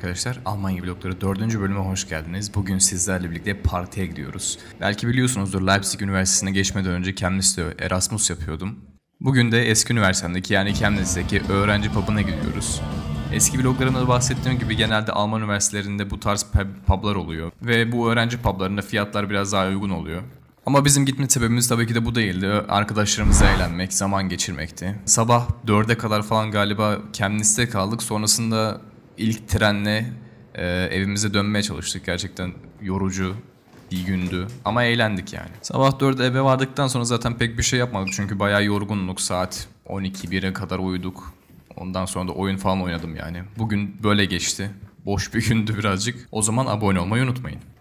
arkadaşlar. Almanya vlogları 4. bölüme hoş geldiniz. Bugün sizlerle birlikte partiye gidiyoruz. Belki biliyorsunuzdur Leipzig Üniversitesi'ne geçmeden önce Chemnit'te Erasmus yapıyordum. Bugün de eski üniversitemdeki yani Chemnit'teki öğrenci pub'ına gidiyoruz. Eski bloglarımda bahsettiğim gibi genelde Alman üniversitelerinde bu tarz pub'lar oluyor. Ve bu öğrenci pub'larında fiyatlar biraz daha uygun oluyor. Ama bizim gitme sebebimiz tabii ki de bu değildi. Arkadaşlarımızla eğlenmek, zaman geçirmekti. Sabah 4'e kadar falan galiba Chemnitz'te kaldık. Sonrasında ilk trenle e, evimize dönmeye çalıştık. Gerçekten yorucu bir gündü ama eğlendik yani. Sabah 4'e eve vardıktan sonra zaten pek bir şey yapmadık çünkü bayağı yorgunluk saat 12-1'e kadar uyuduk. Ondan sonra da oyun falan oynadım yani. Bugün böyle geçti. Boş bir gündü birazcık. O zaman abone olmayı unutmayın.